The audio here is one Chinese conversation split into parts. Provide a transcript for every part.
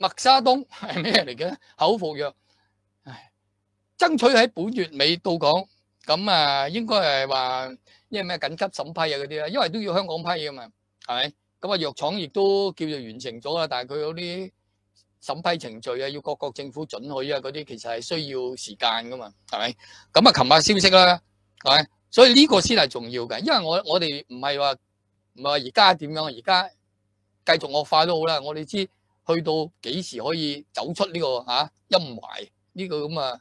麦沙东 系咩嚟嘅口服药，唉，争取喺本月尾到港，咁啊，应该系话为咩紧急审批啊嗰啲啦，因为都要香港批嘅嘛，系咪？咁啊，药厂亦都叫做完成咗啦，但系佢有啲审批程序啊，要各国政府准许啊，嗰啲其实系需要时间噶嘛，系咪？咁啊，琴日消息啦，系咪？所以呢个先系重要嘅，因为我我哋唔系话唔系话而家点样，而家继续恶化都好啦，我哋知。去到幾時可以走出呢個嚇陰霾呢個咁啊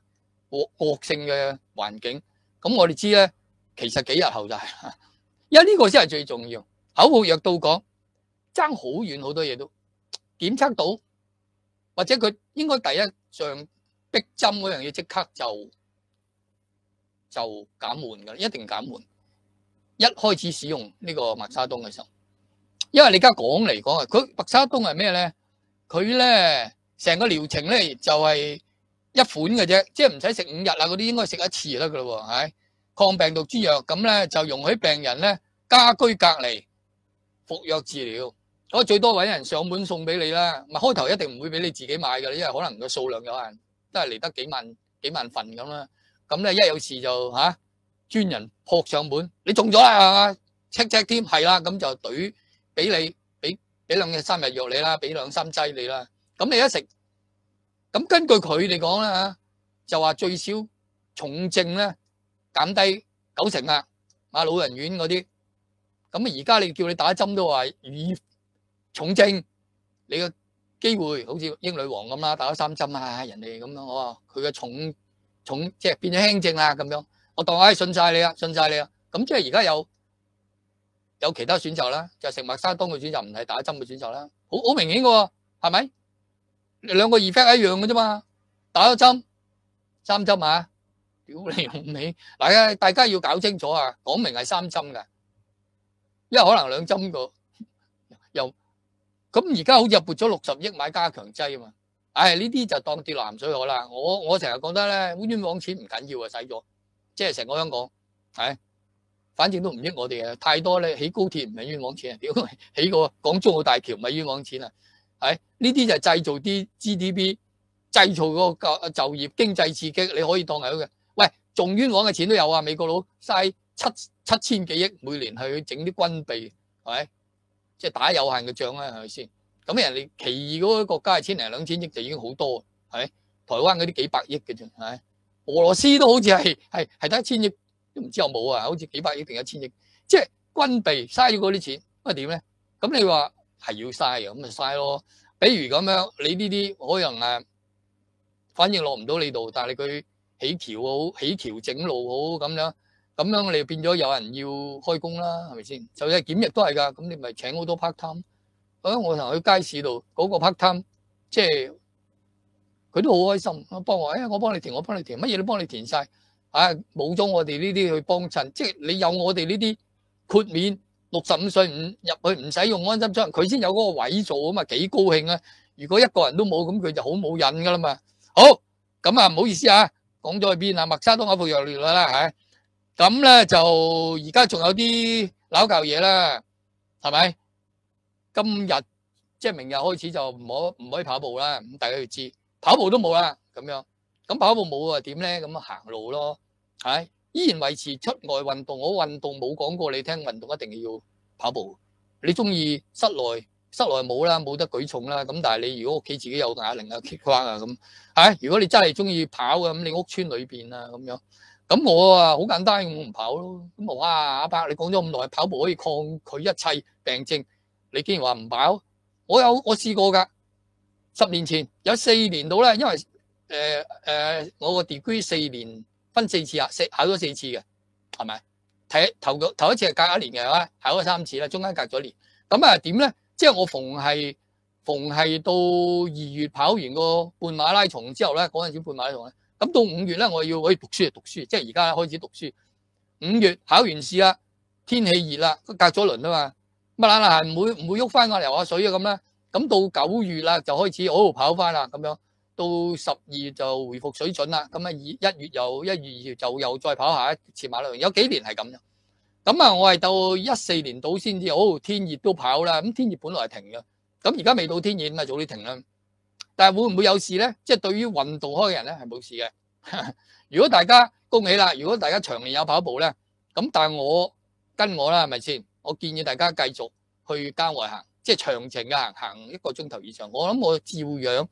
惡國性嘅環境？咁我哋知咧，其實幾日後就係，因為呢個先係最重要。口號藥到講爭好遠好多嘢都檢 測到，或者佢應該第一像逼針嗰樣嘢即刻就就減緩啦，一定減緩。一開始使用呢個麥沙東嘅時候，因為你而家講嚟講啊，佢麥沙東係咩咧？佢咧成个疗程咧就系一款嘅啫，即系唔使食五日啊嗰啲，应该食一次得噶咯系抗病毒之药，咁咧就容许病人咧家居隔离服药治疗，我最多搵人上门送俾你啦，咪开头一定唔会俾你自己买嘅，因为可能个数量有限，都系嚟得几万几万份咁啦，咁咧一有事就吓专人扑上门，你中咗啊 check check 添系啦，咁就怼俾你。俾兩日三日藥你啦，俾兩三劑你啦，咁你一食，咁根據佢嚟講啦就話最少重症咧減低九成啊，啊老人院嗰啲，咁而家你叫你打針都話已重症，你嘅機會好似英女王咁啦，打咗三針啊，人哋咁样哦，佢嘅重重即係變咗輕症啦咁樣。我當当系信晒你啊，信晒你啊，咁即係而家有。有其他選擇啦，就食麥生當嘅選擇，唔係打針嘅選擇啦。好好明顯嘅喎，係咪？兩個 effect 一樣嘅啫嘛，打咗針、三針啊！屌你 老大家大家要搞清楚啊，講明係三針嘅，因為可能兩針個 又咁而家好似撥咗六十億買加強劑啊嘛。唉，呢啲就當跌南水河啦。我我成日覺得咧，冤枉錢唔緊要啊，使咗即係成個香港係。反正都唔益我哋啊！太多咧，起高鐵唔係冤枉錢啊，屌起個港珠澳大橋系冤枉錢啊！系呢啲就係製造啲 GDP，製造個就就業經濟刺激，你可以當係咁嘅。喂，仲冤枉嘅錢都有啊！美國佬嘥七七千幾億每年去整啲軍备，系咪？即係打有限嘅仗啊，係咪先？咁人哋其二嗰啲國家系千零兩千億就已經好多，系台灣嗰啲幾百億嘅啫，系俄羅斯都好似係系系得一千億。唔知有冇啊？好似幾百億定一千億，即係軍備嘥咗嗰啲錢，咁啊點咧？咁你話係要嘥嘅，咁咪嘥咯。比如咁樣，你呢啲可能誒反應落唔到你度，但係佢起橋好、起橋整路好咁樣，咁樣你變咗有人要開工啦，係咪先？就算係檢疫都係㗎，咁你咪請好多 part time。咁我同去街市度嗰個 part time，即係佢都好開心，幫我，哎我幫你填，我幫你填，乜嘢都幫你填晒。啊，冇咗我哋呢啲去帮衬，即系你有我哋呢啲豁免，六十五岁五入去唔使用安心窗，佢先有嗰个位做啊嘛，几高兴啊！如果一个人都冇，咁佢就好冇瘾噶啦嘛。好，咁啊唔好意思啊，讲咗去边啊，麦沙都口服药嚟噶啦吓。咁咧就而家仲有啲拗旧嘢啦，系咪？今日即系明日开始就唔可唔可以跑步啦，咁大家要知，跑步都冇啦，咁样。咁跑步冇啊？點咧？咁啊行路咯，係依然維持出外運動。我運動冇講過你聽，運動一定要跑步。你中意室內室內冇啦，冇得舉重啦。咁但係你如果屋企自己有啞鈴啊、鉛框啊咁，係如果你真係中意跑嘅咁，你屋村裏邊啊咁樣。咁我啊好簡單，我唔跑咯。咁啊哇，阿伯你講咗咁耐，跑步可以抗拒一切病症。你竟然話唔跑，我有我試過㗎。十年前有四年到啦，因為。诶诶，我个 degree 四年分四次啊，四考咗四次嘅，系咪？睇头个头一次系隔一年嘅系嘛？考咗三次啦，中间隔咗年。咁啊点咧？即系我逢系逢系到二月跑完个半马拉松之后咧，嗰阵时半马拉松咧，咁到五月咧，我要去读书读书，即系而家开始读书。五月考完试啦，天气热啦，隔咗轮啊嘛，乜冷啦，系唔会唔会喐翻我游下水啊咁咧？咁到九月啦，就开始好跑翻啦，咁样。到十二月就回復水準啦，咁啊二一月又一月二月就又再跑下一次馬路，有幾年係咁嘅。咁啊，我係到一四年到先知，好天熱都跑啦。咁天熱本來系停嘅，咁而家未到天熱，咁啊早啲停啦。但系會唔會有事咧？即系對於運动開嘅人咧係冇事嘅。如果大家恭喜啦，如果大家長年有跑步咧，咁但係我跟我啦係咪先？我建議大家繼續去郊外行，即系長程嘅行，行一個鐘頭以上。我諗我照樣。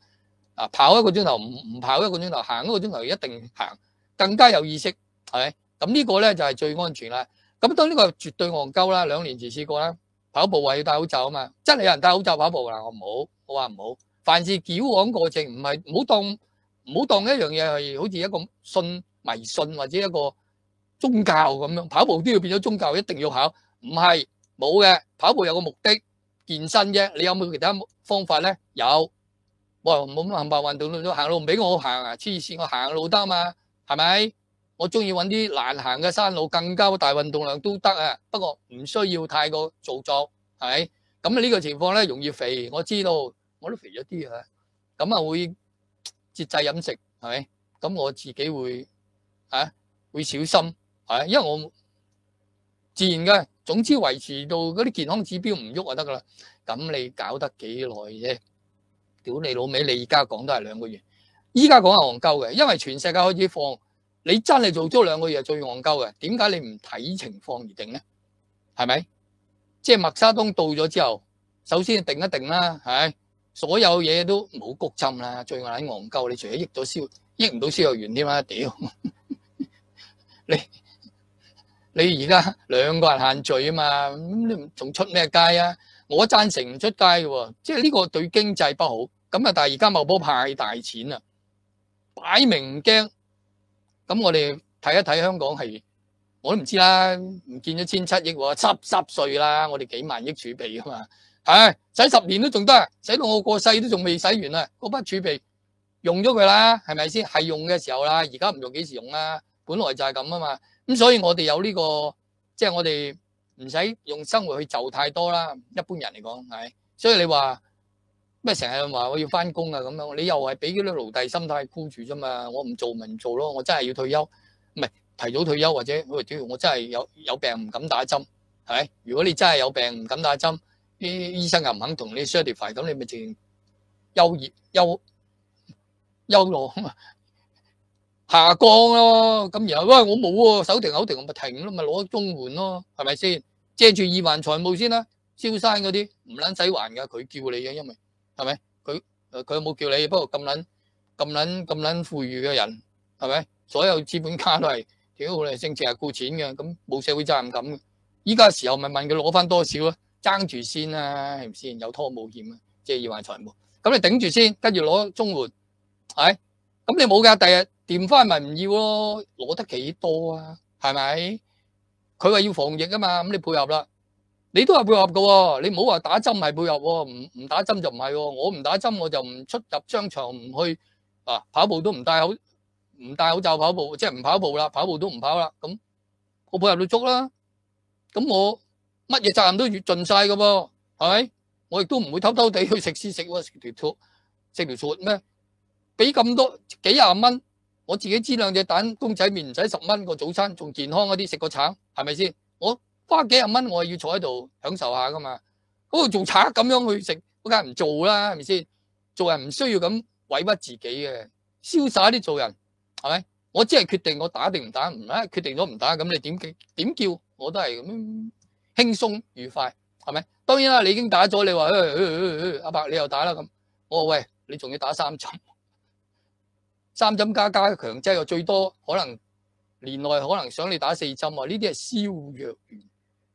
啊！跑一个钟头唔唔跑一个钟头，行一个钟头一定行，更加有意识，系咪？咁呢个咧就系最安全啦。咁当呢个绝对戆鸠啦，两年前试过啦，跑步话要戴口罩啊嘛，真系有人戴口罩跑步啦，我唔好，我话唔好。凡事矫枉过正，唔系唔好当唔好当一样嘢系好似一个信迷信或者一个宗教咁样，跑步都要变咗宗教，一定要考，唔系冇嘅。跑步有个目的，健身啫。你有冇其他方法咧？有。哇！冇咁難辦，運動都行路唔俾我行啊！黐線，我行路得啊，系咪？我中意揾啲難行嘅山路，更加大運動量都得啊！不過唔需要太過做作，系咪？咁呢個情況咧容易肥，我知道我都肥咗啲啊。咁啊會節制飲食，系咪？咁我自己會啊會小心，係因為我自然嘅。總之維持到嗰啲健康指標唔喐就得噶啦。咁你搞得幾耐啫？屌你老味，你而家講都係兩個月，依家講係戇鳩嘅，因為全世界開始放，你真係做足兩個月最戇鳩嘅。點解你唔睇情況而定咧？係咪？即係麥沙东到咗之後，首先定一定啦，係所有嘢都冇谷針啦，最硬係戇鳩。你除咗益咗消，益唔到消售员添啦。屌 你！你而家兩個人限聚啊嘛，咁你仲出咩街啊？我贊成唔出街嘅喎，即係呢個對經濟不好。咁啊！但系而家茂波派大錢啊，擺明唔驚。咁我哋睇一睇香港係，我都唔知啦，唔見咗千七億喎，湿碎啦。我哋幾萬億儲備啊嘛，唉，使十年都仲得，使到我過世都仲未使完啊。嗰筆儲備用咗佢啦，係咪先？係用嘅時候啦，而家唔用幾時用啦？本來就係咁啊嘛。咁所以我哋有呢個，即係我哋唔使用生活去就太多啦。一般人嚟講係，所以你話。咩成日话我要翻工啊咁样？你又系俾嗰啲奴隸心態箍住啫嘛！我唔做咪唔做咯，我真系要退休，唔系提早退休或者喂，屌，我真系有有病唔敢打针，系咪？如果你真系有病唔敢打针，啲醫生又唔肯同你 certify，咁你咪直情休業休休落，下降咯。咁然後喂我冇喎，手停口停，我咪停咯，咪攞中援咯，系咪先？借住二環財務先啦，燒山嗰啲唔撚使還噶，佢叫你嘅，因為。系咪佢佢冇叫你？不過咁撚咁撚咁富裕嘅人，系咪？所有資本家都係屌你政治係顾錢嘅，咁冇社會責任感。依家時候咪問佢攞翻多少咯，爭住先啦，系唔先？有拖冇險啊，即係要还財務。咁你頂住先，跟住攞中援，系咁你冇㗎。第日掂翻咪唔要咯，攞得幾多啊？係咪？佢話要防疫啊嘛，咁你配合啦。你都係配合㗎喎，你唔好話打針係配合喎，唔唔打針就唔係喎。我唔打針我就唔出入商場，唔去啊跑步都唔戴口唔戴口罩跑步，即係唔跑步啦，跑步都唔跑啦。咁我配合到足啦，咁我乜嘢責任都越盡晒㗎噃，係咪？我亦都唔會偷偷地去食屎食喎，食條醋食條醋咩？俾咁多幾廿蚊，我自己煎兩隻蛋公仔面唔使十蚊個早餐，仲健康一啲，食個橙係咪先？花幾廿蚊，我係要坐喺度享受下噶嘛。嗰度做贼咁樣去食，嗰間唔做啦，係咪先？做人唔需要咁委屈自己嘅，潇洒啲做人係咪？我只係決定我打定唔打，唔啊決定咗唔打，咁你點點叫我都係咁轻輕鬆愉快係咪？當然啦，你已經打咗，你話阿伯你又打啦咁，我話喂你仲要打三針，三針加加強劑，最多可能年内可能想你打四針啊。呢啲係消藥。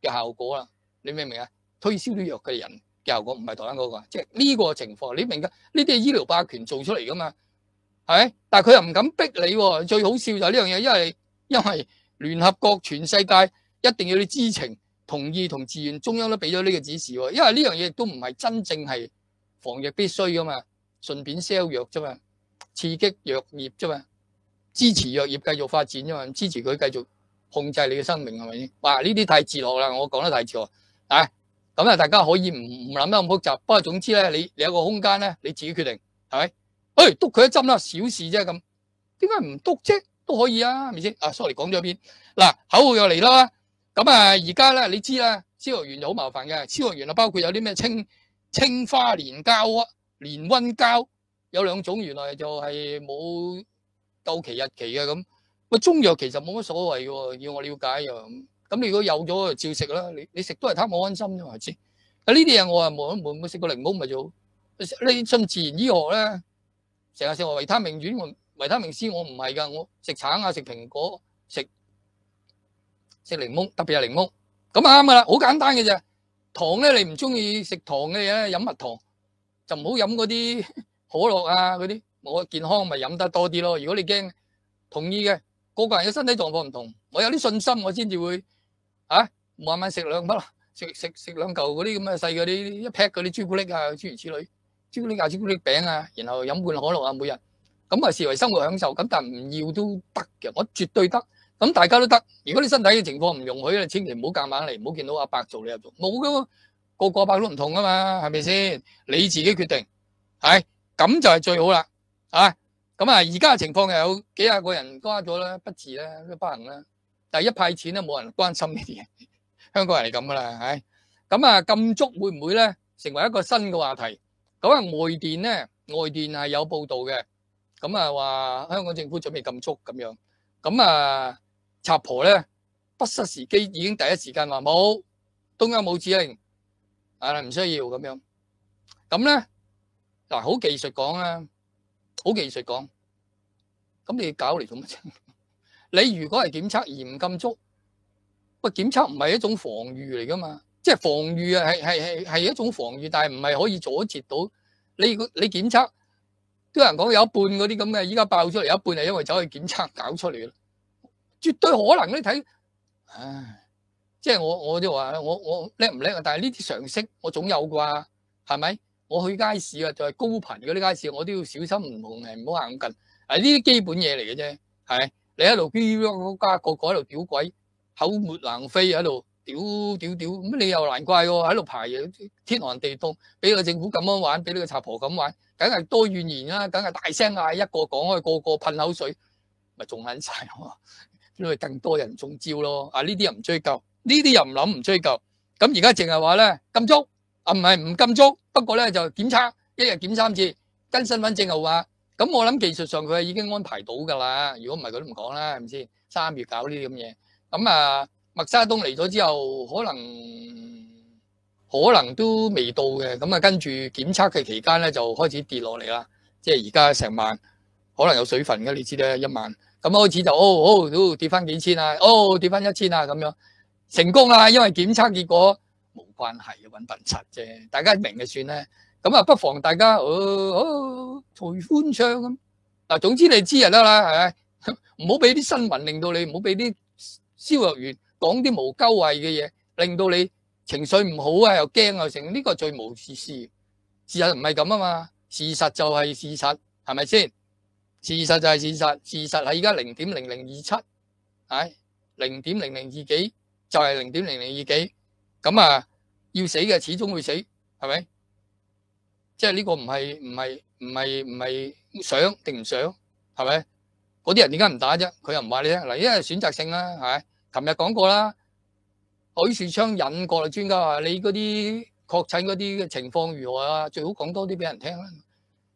嘅效果啦，你明唔明啊？推销啲药嘅人嘅效果唔系台灣嗰個，即系呢个情况，你明噶？呢啲系医疗霸权做出嚟噶嘛？系，但系佢又唔敢逼你。最好笑就系呢样嘢，因为因为联合国全世界一定要你知情、同意同自愿，中央都俾咗呢个指示。因为呢样嘢都唔系真正系防疫必須噶嘛，顺便 sell 药啫嘛，刺激药业啫嘛，支持药业继续发展啫嘛，支持佢继续。控制你嘅生命係咪先？哇！呢啲太自樂啦，我講得太自樂啊！咁啊，大家可以唔唔諗得咁複雜。不過總之咧，你你有個空間咧，你自己決定係咪？誒，督佢一針啦，小事啫咁。點解唔督啫？都可以啊，係咪先？啊，sorry，講咗邊？嗱，口號又嚟啦。咁啊，而家咧你知啦，消防员就好麻煩嘅。消防员啊，包括有啲咩青青花胶膠、蓮温膠，有兩種原來就係冇到期日期嘅咁。中药其实冇乜所谓嘅，要我了解又咁。你如果有咗就照食啦。你你食都系贪我安心啫，为止。啊呢啲嘢我啊冇冇食过柠檬咪就好。你啲自然医学咧，成日食维他命丸，维他命 C 我唔系噶，我食橙啊，食苹果，食食柠檬，特别系柠檬。咁啊啱啦，好简单嘅啫。糖咧你唔中意食糖嘅嘢，饮蜜糖就唔好饮嗰啲 可乐啊嗰啲。我健康咪饮得多啲咯。如果你惊，同意嘅。个个人嘅身体状况唔同，我有啲信心，我先至会啊，慢慢食两粒，食食食两嚿嗰啲咁嘅细嗰啲一劈嗰啲朱古力啊，诸如此类，朱古力啊，朱古力饼啊，然后饮罐可乐啊，每日咁啊，视为生活享受，咁但系唔要都得嘅，我绝对得，咁大家都得。如果你身体嘅情况唔容许咧，千祈唔好夹硬嚟，唔好见到阿伯做你又做，冇噶，个个伯都唔同噶嘛，系咪先？你自己决定，系咁就系最好啦，啊！咁啊，而家嘅情况又有几廿个人瓜咗啦，不治啦，都不行啦。但第一派钱咧，冇人关心呢啲嘢，香港人系咁噶啦，系。咁啊，禁足会唔会咧成为一个新嘅话题？咁啊，外电咧，外电系有报道嘅，咁啊话香港政府准备禁足咁样。咁啊，插婆咧不失时机已经第一时间话冇，中央冇指令，啊唔需要咁样。咁咧嗱，好技术讲啊。好技术讲，咁你搞嚟做乜啫？你如果系检测而唔够足，喂，检测唔系一种防御嚟噶嘛？即系防御啊，系系系系一种防御，但系唔系可以阻截到你。如果你检测，都有人讲有一半嗰啲咁嘅，依家爆出嚟，有一半系因为走去检测搞出嚟啦，绝对可能。你睇，唉，即系我我就话，我我叻唔叻啊？但系呢啲常识我总有啩，系咪？我去街市啊，就係高頻嗰啲街市，我都要小心，唔同唔好行近。呢啲基本嘢嚟嘅啫，係你一路 U U 家，個改，喺度屌鬼口沫橫飛喺度屌屌屌，咁你又難怪喎，喺度排嘢，天寒地凍，俾個政府咁樣玩，俾呢個賊婆咁玩，梗係多怨言啦，梗係大聲嗌，一個講開，個個噴口水，咪仲狠晒喎，因為更多人中招咯。啊呢啲又唔追究，呢啲又唔諗唔追究，咁而家淨係話咧禁足。啊，唔系唔禁足，不过咧就检测，一日检三次，跟身份证号码。咁我谂技术上佢系已经安排到噶啦。如果唔系，佢都唔讲啦，系咪先？三月搞呢啲咁嘢，咁啊，麦莎东嚟咗之后，可能可能都未到嘅，咁啊，跟住检测嘅期间咧就开始跌落嚟啦。即系而家成万，可能有水分嘅，你知啦，一万咁开始就哦哦都跌翻几千啊，哦跌翻一千啊咁样，成功啦，因为检测结果。关系啊，笨柒啫，大家明就算啦。咁啊，不妨大家哦哦随欢唱咁嗱。总之你知得啦，系咪？唔好俾啲新闻令到你，唔好俾啲消弱员讲啲无鸠谓嘅嘢，令到你情绪唔好啊，又惊又成呢个最无事事，事实唔系咁啊嘛，事实就系事实，系咪先？事实就系事实，事实系而家零点零零二七，唉，零点零零二几就系零点零零二几，咁啊。要死嘅，始终会死，系咪？即系呢个唔系唔系唔系唔系想定唔想，系咪？嗰啲人点解唔打啫？佢又唔话你听嗱，因为选择性啦，系咪？琴日讲过啦，许树昌引国内专家话：你嗰啲确诊嗰啲嘅情况如何啊？最好讲多啲俾人听啦。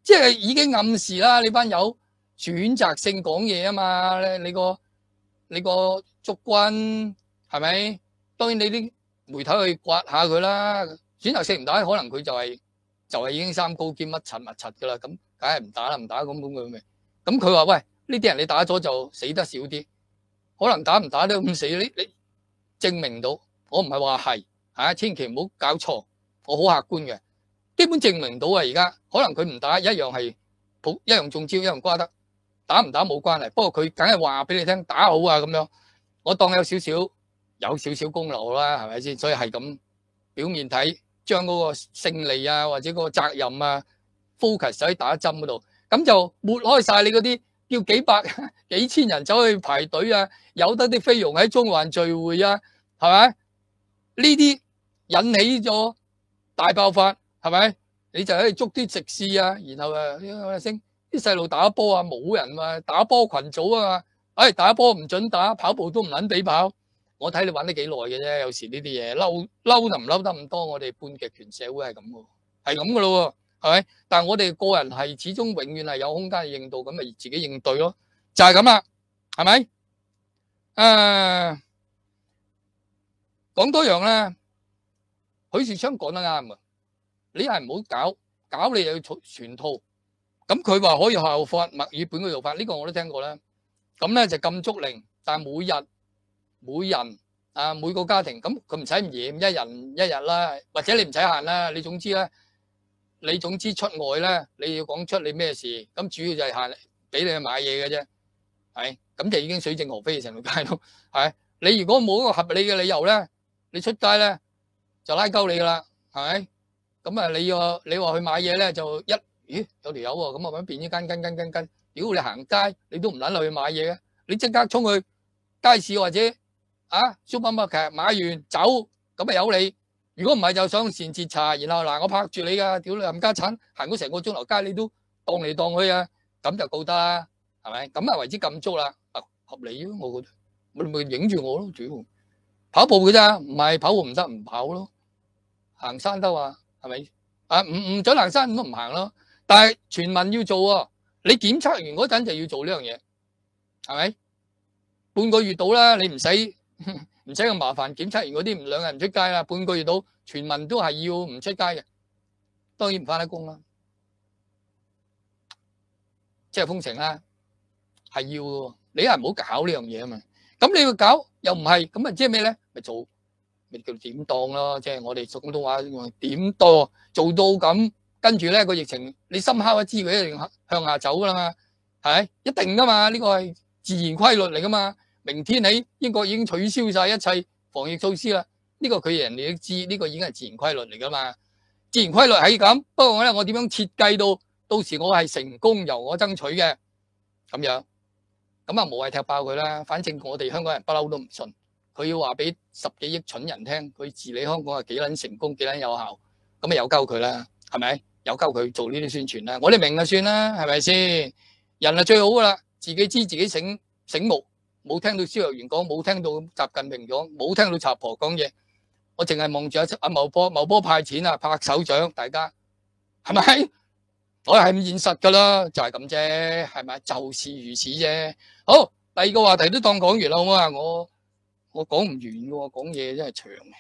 即系已经暗示啦，你班友选择性讲嘢啊嘛！你个你个竹君系咪？当然你啲。媒體去刮下佢啦，选择性唔打，可能佢就係就係已經三高兼乜柒乜柒噶啦，咁梗係唔打啦，唔打咁咁佢咪。咁佢話：喂，呢啲人你打咗就死得少啲，可能打唔打都咁死。你你證明到，我唔係話係吓，千祈唔好搞錯，我好客觀嘅，基本證明到啊。而家可能佢唔打一樣係普一樣中招，一樣瓜得，打唔打冇關係。不過佢梗係話俾你聽，打好啊咁樣，我當有少少。有少少功勞啦，係咪先？所以係咁表面睇，將嗰個勝利啊，或者嗰個責任啊，focus 喺打針嗰度，咁就抹開晒你嗰啲要幾百 幾千人走去排隊啊，有得啲飛佣喺中環聚會啊，係咪？呢啲引起咗大爆發，係咪？你就喺度捉啲直視啊，然後啊，声啲細路打波啊，冇人啊，打波群組啊嘛，打波唔準打，跑步都唔撚俾跑。我睇你玩得几耐嘅啫，有时呢啲嘢嬲嬲就唔嬲得咁多，我哋半極權社會系咁嘅，系咁嘅咯喎，系咪？但系我哋個人係始終永遠係有空間應到，咁咪自己應對咯，就係咁啦，系咪？誒，講多樣咧，許樹昌講得啱啊！你係唔好搞，搞你又要全全套。咁佢話可以效法墨爾本嘅做法，呢個我都聽過啦。咁咧就禁足令，但每日。每人啊，每個家庭咁佢唔使唔嚴，一人一日啦，或者你唔使行啦，你總之咧，你總之出外咧，你要講出你咩事，咁主要就係行，俾你去買嘢嘅啫，係，咁就已經水正河飛成條街咯，係。你如果冇一個合理嘅理由咧，你出街咧就拉鳩你噶啦，係咪？咁啊你要你話去買嘢咧就一咦有條友喎，咁啊揾邊一間跟跟跟跟跟，屌你行街你都唔撚落去買嘢嘅，你即刻衝去街市或者。啊，烧包拍其买完走咁咪有你。如果唔系就想善截查，然后嗱我拍住你噶，屌你冚家铲，行咗成个钟头街你都荡嚟荡去啊，咁就告得，系咪？咁啊为之咁足啦，啊合理啊，我觉得，你咪影住我咯，屌，跑步嘅咋，唔系跑步唔得，唔跑咯，行山得啊，系咪？啊唔唔准行山，都唔行咯，但系全民要做啊，你检测完嗰阵就要做呢样嘢，系咪？半个月到啦，你唔使。唔使咁麻烦，检测完嗰啲两日唔出街啦，半个月到，全民都系要唔出街嘅，当然唔翻得工啦。即系封城啦，系要嘅。你系唔好搞呢样嘢啊嘛。咁你要搞又唔系，咁啊即系咩咧？咪做咪叫点当咯。即系我哋广东话点多做到咁跟住咧个疫情，你深刻一知佢一定向下走噶嘛，系一定噶嘛，呢个系自然规律嚟噶嘛。明天起，英國已經取消晒一切防疫措施啦。呢個佢人哋都知，呢個已經係自然規律嚟噶嘛。自然規律係咁，不過咧，我點樣設計到到時我係成功由我爭取嘅咁樣咁啊，無謂踢爆佢啦。反正我哋香港人不嬲都唔信佢要話俾十幾億蠢人聽，佢治理香港係幾撚成功、幾撚有效咁啊？有鳩佢啦，係咪有鳩佢做呢啲宣傳啦，我哋明就算啦，係咪先人啊？最好噶啦，自己知自己醒醒目。冇聽到肖若元講，冇聽到习近平講，冇聽到插婆講嘢，我淨係望住阿阿茂波，茂波派錢啊，拍手掌，大家係咪？我又係唔現實噶啦，就係咁啫，係咪？就是如此啫。好，第二個話題都當講完啦，好唔啊？我我講唔完噶，喎，講嘢真係長氣。